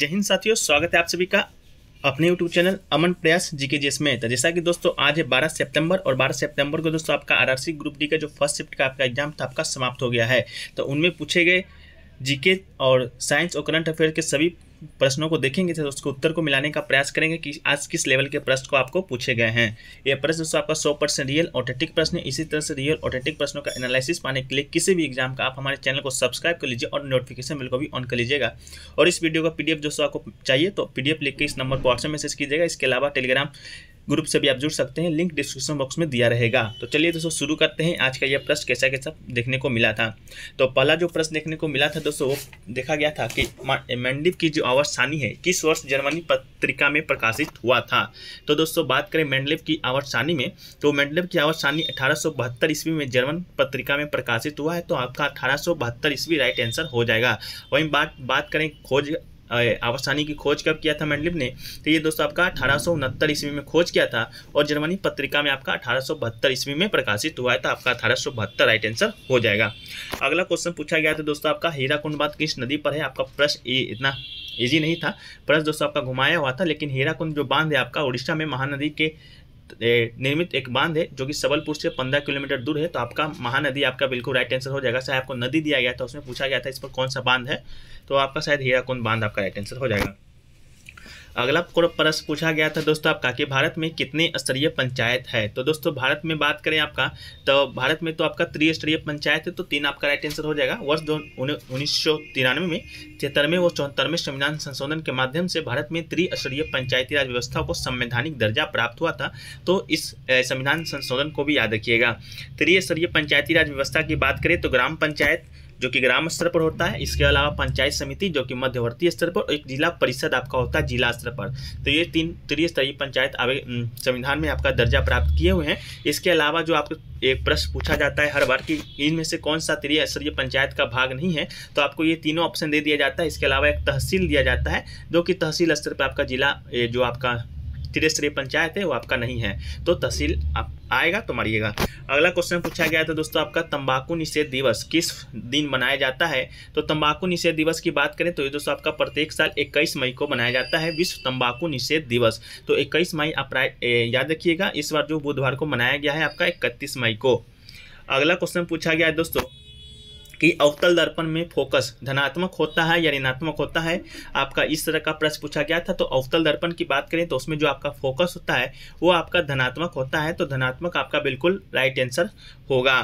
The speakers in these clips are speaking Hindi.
जय हिंद साथियों स्वागत है आप सभी का अपने YouTube चैनल अमन प्रयास जी के तो जैसा कि दोस्तों आज है 12 सितंबर और 12 सितंबर को दोस्तों आपका आरआरसी ग्रुप डी का जो फर्स्ट शिफ्ट का आपका एग्जाम था आपका समाप्त हो गया है तो उनमें पूछे गए जीके और साइंस और करंट अफेयर के सभी प्रश्नों को देखेंगे तो उसके उत्तर को मिलाने का प्रयास करेंगे कि आज किस लेवल के प्रश्न को आपको पूछे गए हैं यह प्रश्न दोस्तों आपका 100 परसेंट रियल ऑटेटिक प्रश्न है इसी तरह से रियल ऑटेटिक प्रश्नों का एनालिसिस पाने के लिए किसी भी एग्जाम का आप हमारे चैनल को सब्सक्राइब कर लीजिए और नोटिफिकेशन बिल को भी ऑन कर लीजिएगा और इस वीडियो का पीडीएफ दोस्तों आपको चाहिए तो पीडीएफ लिख के इस नंबर पर व्हाट्सएप मैसेज कीजिएगा इसके अलावा टेलीग्राम ग्रुप से भी आप जुड़ सकते हैं लिंक डिस्क्रिप्शन बॉक्स में दिया रहेगा तो चलिए दोस्तों शुरू करते हैं आज का यह प्रश्न कैसा कैसा देखने को मिला था तो पहला जो प्रश्न देखने को मिला था दोस्तों वो देखा गया था कि मैंडिप की जो आवाज सानी है किस वर्ष जर्मनी पत्रिका में प्रकाशित हुआ था तो दोस्तों बात करें मैंडलिप की आवाज सानी में तो मैंडलिप की आवाज सानी अठारह ईस्वी में जर्मन पत्रिका में प्रकाशित हुआ है तो आपका अठारह ईस्वी राइट आंसर हो जाएगा वहीं बात बात करें खोज आवासानी की खोज कब किया था मैंडलिप ने तो ये दोस्तों आपका अठारह ईस्वी में खोज किया था और जर्मनी पत्रिका में आपका अठारह ईस्वी में प्रकाशित हुआ है तो आपका अठारह राइट आंसर हो जाएगा अगला क्वेश्चन पूछा गया था दोस्तों आपका हीरा कुंडबाद किस नदी पर है आपका प्रश्न इतना ईजी नहीं था प्रश्न दोस्तों आपका घुमाया हुआ था लेकिन हीरा जो बांध है आपका उड़ीसा में महानदी के निर्मित एक बांध है जो कि सबलपुर से पंद्रह किलोमीटर दूर है तो आपका महानदी आपका बिल्कुल राइट आंसर हो जाएगा शायद आपको नदी दिया गया था उसमें पूछा गया था इस पर कौन सा बांध है तो आपका शायद हीराकुंड बांध आपका राइट आंसर हो जाएगा अगला प्रश्न पूछा गया था दोस्तों आपका कि भारत में कितने स्तरीय पंचायत है तो दोस्तों भारत में बात करें आपका तो भारत में तो आपका त्रिस्तरीय पंचायत है तो तीन आपका राइट आंसर हो जाएगा वर्ष दो उन्नीस सौ तिरानवे में तिहत्तरवें व चौहत्तरवें संविधान संशोधन के माध्यम से भारत में त्रिस्तरीय पंचायती राज व्यवस्था को संवैधानिक दर्जा प्राप्त हुआ था तो इस संविधान संशोधन को भी याद रखिएगा त्रिस्तरीय पंचायती राज व्यवस्था की बात करें तो ग्राम पंचायत जो कि ग्राम स्तर पर होता है इसके अलावा पंचायत समिति जो कि मध्यवर्ती स्तर पर एक जिला परिषद आपका होता है जिला स्तर पर तो ये तीन त्रिस्तरीय पंचायत संविधान में आपका दर्जा प्राप्त किए हुए हैं इसके अलावा जो आपको एक प्रश्न पूछा जाता है हर बार कि इनमें से कौन सा त्रिस्तरीय पंचायत का भाग नहीं है तो आपको ये तीनों ऑप्शन दे दिया जाता है इसके अलावा एक तहसील दिया जाता है जो कि तहसील स्तर पर आपका जिला जो आपका त्रिस्तरीय पंचायत है वो आपका नहीं है तो तहसील आप आएगा तो मारिएगा अगला क्वेश्चन पूछा गया था दोस्तों आपका तंबाकू निषेध दिवस किस दिन मनाया जाता है तो तंबाकू निषेध दिवस की बात करें तो ये दोस्तों आपका प्रत्येक साल 21 मई को मनाया जाता है विश्व तंबाकू निषेध दिवस तो 21 मई आप याद रखिएगा इस बार जो बुधवार को मनाया गया है आपका इकतीस मई को अगला क्वेश्चन पूछा गया है दोस्तों कि अवतल दर्पण में फोकस धनात्मक होता है या ऋणात्मक होता है आपका इस तरह का प्रश्न पूछा गया था तो अवतल दर्पण की बात करें तो उसमें जो आपका फोकस होता है वो आपका धनात्मक होता है तो धनात्मक आपका बिल्कुल राइट आंसर होगा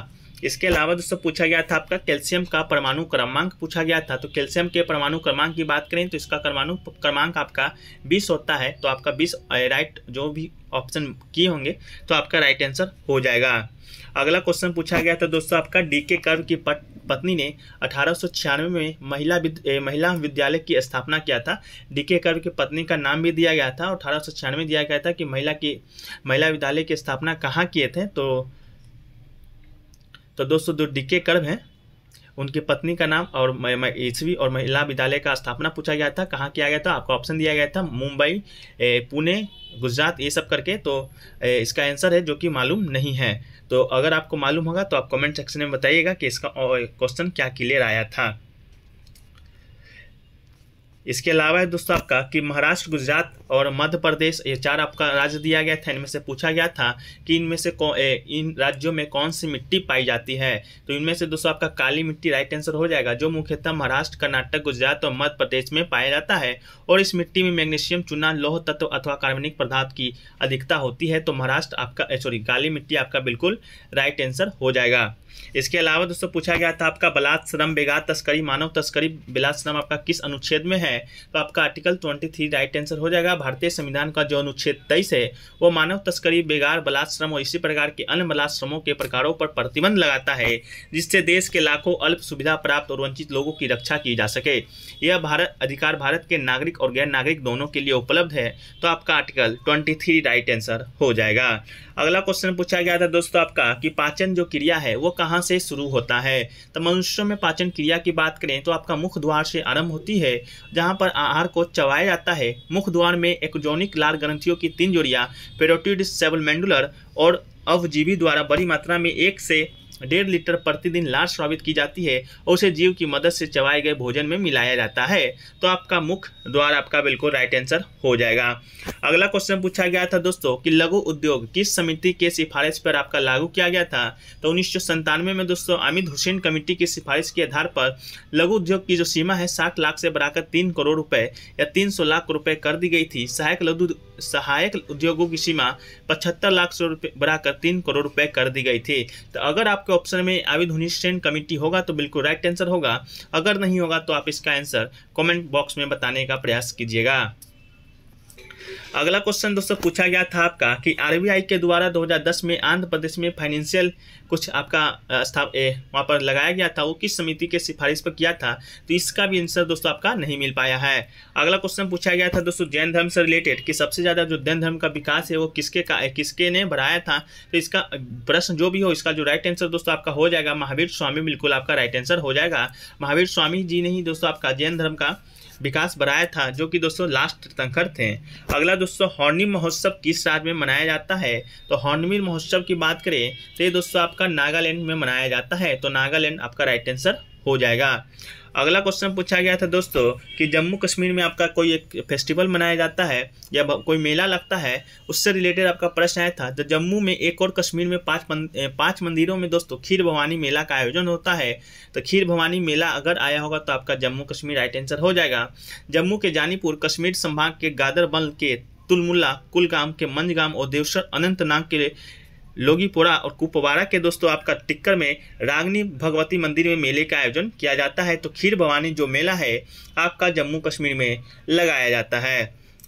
इसके अलावा दोस्तों पूछा गया था आपका कैल्शियम का परमाणु क्रमांक पूछा गया था तो कैल्शियम के परमाणु क्रमांक की बात करें तो इसका परमाणु क्रमांक आपका बीस होता है तो आपका बीस राइट जो भी ऑप्शन किए होंगे तो आपका राइट आंसर हो जाएगा अगला क्वेश्चन पूछा गया था दोस्तों आपका डी के कर्व की पट, पत्नी ने अठारह में महिला विद्य महिला विद्यालय की स्थापना किया था डी के कर्व की पत्नी का नाम भी दिया गया था अठारह दिया गया था कि महिला की महिला विद्यालय की स्थापना कहाँ किए थे तो तो दोस्तों जो दो डी के कर्व हैं उनकी पत्नी का नाम और ईस्वी और महिला विद्यालय का स्थापना पूछा गया था कहाँ किया गया था आपको ऑप्शन दिया गया था मुंबई पुणे गुजरात ये सब करके तो इसका आंसर है जो कि मालूम नहीं है तो अगर आपको मालूम होगा तो आप कमेंट सेक्शन में बताइएगा कि इसका क्वेश्चन क्या क्लियर आया था इसके अलावा है दोस्तों आपका कि महाराष्ट्र गुजरात और मध्य प्रदेश ये चार आपका राज्य दिया गया था इनमें से पूछा गया था कि इनमें से कौन इन राज्यों में कौन सी मिट्टी पाई जाती है तो इनमें से दोस्तों आपका काली मिट्टी राइट आंसर हो जाएगा जो मुख्यतः महाराष्ट्र कर्नाटक गुजरात और मध्य प्रदेश में पाया जाता है और इस मिट्टी में मैग्नीशियम चूना लोह तत्व अथवा कार्बनिक पदार्थ की अधिकता होती है तो महाराष्ट्र आपका सॉरी काली मिट्टी आपका बिल्कुल राइट आंसर हो जाएगा इसके अलावा दोस्तों पूछा गया था आपका बलात्म बेगात बेगा तस्करी मानव तस्करी बलात् आपका किस अनुच्छेद में है है तो आपका article twenty three right answer हो जाएगा भारतीय संविधान का जो अनुच्छेद तेईस है वो मानव तस्करी बेगार बलाश्रम और इसी प्रकार के अन्य बलाश्रमों के प्रकारों पर प्रतिबंध लगाता है जिससे देश के लाखों अल्प सुविधा प्राप्त और वंचित लोगों की रक्षा की जा सके यह भारत अधिकार भारत के नागरिक और गैर नागरिक दोनों के लिए उपलब्ध है तो आपका article twenty three right answer हो जाएगा अगला क्वेश्चन पूछा गया था दोस्तों आपका कि पाचन जो क्रिया है वो कहाँ से शुरू होता है तो मनुष्यों में पाचन क्रिया की बात करें तो आपका मुख द्वार से आरंभ होती है जहाँ जहां पर आहार को चबाया जाता है मुख द्वार में एक्जोनिक लाल ग्रंथियों की तीन जोड़ियां पेरोटिड सेबल और अवजीवी द्वारा बड़ी मात्रा में एक से डेढ़ लीटर प्रतिदिन लार स्रावित की जाती है और उसे जीव की मदद से चबाए गए भोजन में मिलाया जाता है तो आपका मुख द्वार आपका बिल्कुल राइट आंसर हो जाएगा अगला क्वेश्चन पूछा गया था दोस्तों कि लघु उद्योग किस समिति के सिफारिश पर आपका लागू किया गया था तो उन्नीस में दोस्तों अमित हुसैन कमेटी की सिफारिश के आधार पर लघु उद्योग की जो सीमा है साठ लाख से बढ़ाकर तीन करोड़ रुपये या तीन लाख रुपये कर दी गई थी सहायक लघु सहायक उद्योगों की सीमा पचहत्तर लाख रुपये बढ़ाकर तीन करोड़ रुपए कर दी गई थी तो अगर आपके ऑप्शन में आविद हुनिस्टैंड कमिटी होगा तो बिल्कुल राइट आंसर होगा अगर नहीं होगा तो आप इसका आंसर कमेंट बॉक्स में बताने का प्रयास कीजिएगा अगला क्वेश्चन दोस्तों पूछा गया था आपका कि आरबीआई के द्वारा 2010 में आंध्र प्रदेश में फाइनेंशियल कुछ आपका स्थाप वहाँ पर लगाया गया था वो किस समिति के सिफारिश पर किया था तो इसका भी आंसर दोस्तों आपका नहीं मिल पाया है अगला क्वेश्चन पूछा गया था दोस्तों जैन धर्म से रिलेटेड कि सबसे ज़्यादा जो जैन धर्म का विकास है वो किसके का किसके ने बढ़ाया था तो इसका प्रश्न जो भी हो इसका जो राइट आंसर दोस्तों आपका हो जाएगा महावीर स्वामी बिल्कुल आपका राइट आंसर हो जाएगा महावीर स्वामी जी ने ही दोस्तों आपका जैन धर्म का विकास बराया था जो कि दोस्तों लास्ट तीर्थंकर थे अगला दोस्तों हॉर्नी महोत्सव किस राज्य में मनाया जाता है तो हॉर्नबिल महोत्सव की बात करें तो ये दोस्तों आपका नागालैंड में मनाया जाता है तो नागालैंड आपका राइट आंसर हो जाएगा अगला क्वेश्चन पूछा गया था दोस्तों कि जम्मू कश्मीर में आपका कोई एक फेस्टिवल मनाया जाता है या कोई मेला लगता है उससे रिलेटेड आपका प्रश्न आया था तो जम्मू में एक और कश्मीर में पाँच पाँच मंदिरों में दोस्तों खीर भवानी मेला का आयोजन होता है तो खीर भवानी मेला अगर आया होगा तो आपका जम्मू कश्मीर राइट आंसर हो जाएगा जम्मू के जानीपुर कश्मीर संभाग के गादरबल के तुलमुल्ला कुलगाम के मंजगाम और देवसर अनंतनाग के लोगीपोरा और कुपवारा के दोस्तों आपका टिक्कर में रागनी भगवती मंदिर में मेले का आयोजन किया जाता है तो खीर भवानी जो मेला है आपका जम्मू कश्मीर में लगाया जाता है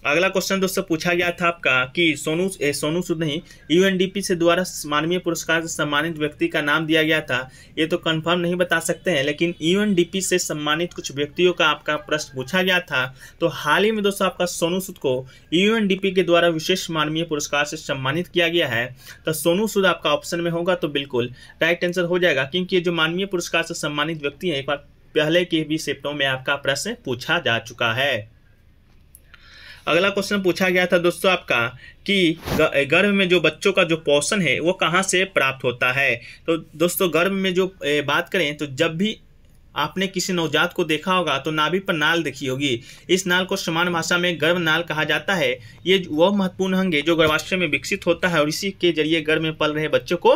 अगला क्वेश्चन दोस्तों पूछा गया था आपका कि सोनू ए, सोनू सूद नहीं यूएनडीपी से द्वारा मानवीय पुरस्कार से सम्मानित व्यक्ति का नाम दिया गया था ये तो कंफर्म नहीं बता सकते हैं लेकिन यूएनडीपी से सम्मानित कुछ व्यक्तियों का आपका प्रश्न पूछा गया था तो हाल ही में दोस्तों आपका सोनू सूद को यूएनडीपी के द्वारा विशेष मानवीय पुरस्कार से सम्मानित किया गया है तो सोनू सूद आपका ऑप्शन में होगा तो बिल्कुल राइट आंसर हो जाएगा क्योंकि जो मानवीय पुरस्कार से सम्मानित व्यक्ति हैं एक बार पहले के भी शिफ्टों में आपका प्रश्न पूछा जा चुका है अगला क्वेश्चन पूछा गया था दोस्तों आपका कि गर्भ में जो बच्चों का जो पोषण है वो कहाँ से प्राप्त होता है तो दोस्तों गर्भ में जो बात करें तो जब भी आपने किसी नवजात को देखा होगा तो नाभि पर नाल देखी होगी इस नाल को समान भाषा में गर्भ नाल कहा जाता है ये वह महत्वपूर्ण अंग है जो गर्भाशय में विकसित होता है और इसी के जरिए गर्भ में पल रहे बच्चों को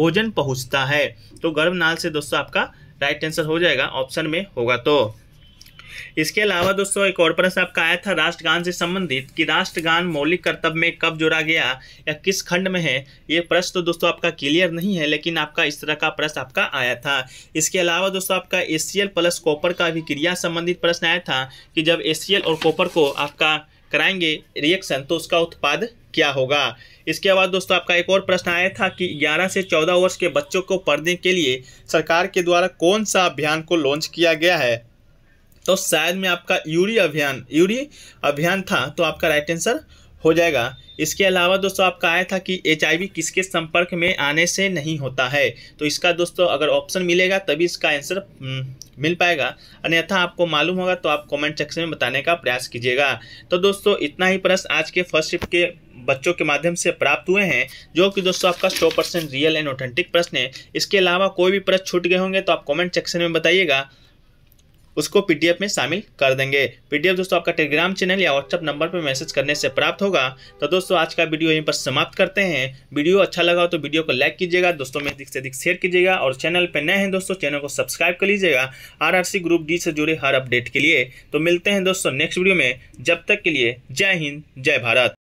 भोजन पहुँचता है तो गर्भ नाल से दोस्तों आपका राइट आंसर हो जाएगा ऑप्शन में होगा तो इसके अलावा दोस्तों एक और प्रश्न आपका आया था राष्ट्रगान से संबंधित कि राष्ट्रगान मौलिक कर्तव्य में कब जोड़ा गया या किस खंड में है ये प्रश्न तो दोस्तों आपका क्लियर नहीं है लेकिन आपका इस तरह का प्रश्न आपका आया था इसके अलावा दोस्तों आपका ए प्लस कॉपर का भी क्रिया संबंधित प्रश्न आया था कि जब ए और कॉपर को आपका कराएंगे रिएक्शन तो उसका उत्पाद क्या होगा इसके बाद दोस्तों आपका एक और प्रश्न आया था कि 11 से 14 वर्ष के बच्चों को पढ़ने के लिए सरकार के द्वारा कौन सा अभियान को लॉन्च किया गया है तो शायद में आपका यूरी अभियान यूरी अभियान था तो आपका राइट आंसर हो जाएगा इसके अलावा दोस्तों आपका आया था कि एच किसके संपर्क में आने से नहीं होता है तो इसका दोस्तों अगर ऑप्शन मिलेगा तभी इसका आंसर हम्म, मिल पाएगा अन्यथा आपको मालूम होगा तो आप कमेंट सेक्शन में बताने का प्रयास कीजिएगा तो दोस्तों इतना ही प्रश्न आज के फर्स्ट शिफ्ट के बच्चों के माध्यम से प्राप्त हुए हैं जो कि दोस्तों आपका सौ परसेंट रियल एंड ऑथेंटिक प्रश्न है इसके अलावा कोई भी प्रश्न छूट गए होंगे तो आप कमेंट सेक्शन में बताइएगा उसको पीडीएफ में शामिल कर देंगे पीडीएफ दोस्तों आपका टेलीग्राम चैनल या व्हाट्सअप नंबर पर मैसेज करने से प्राप्त होगा तो दोस्तों आज का वीडियो यहीं पर समाप्त करते हैं वीडियो अच्छा लगा हो तो वीडियो को लाइक कीजिएगा दोस्तों में अधिक से अधिक शेयर कीजिएगा और चैनल पर नए हैं दोस्तों चैनल को सब्सक्राइब कर लीजिएगा आर ग्रुप डी से जुड़े हर अपडेट के लिए तो मिलते हैं दोस्तों नेक्स्ट वीडियो में जब तक के लिए जय हिंद जय भारत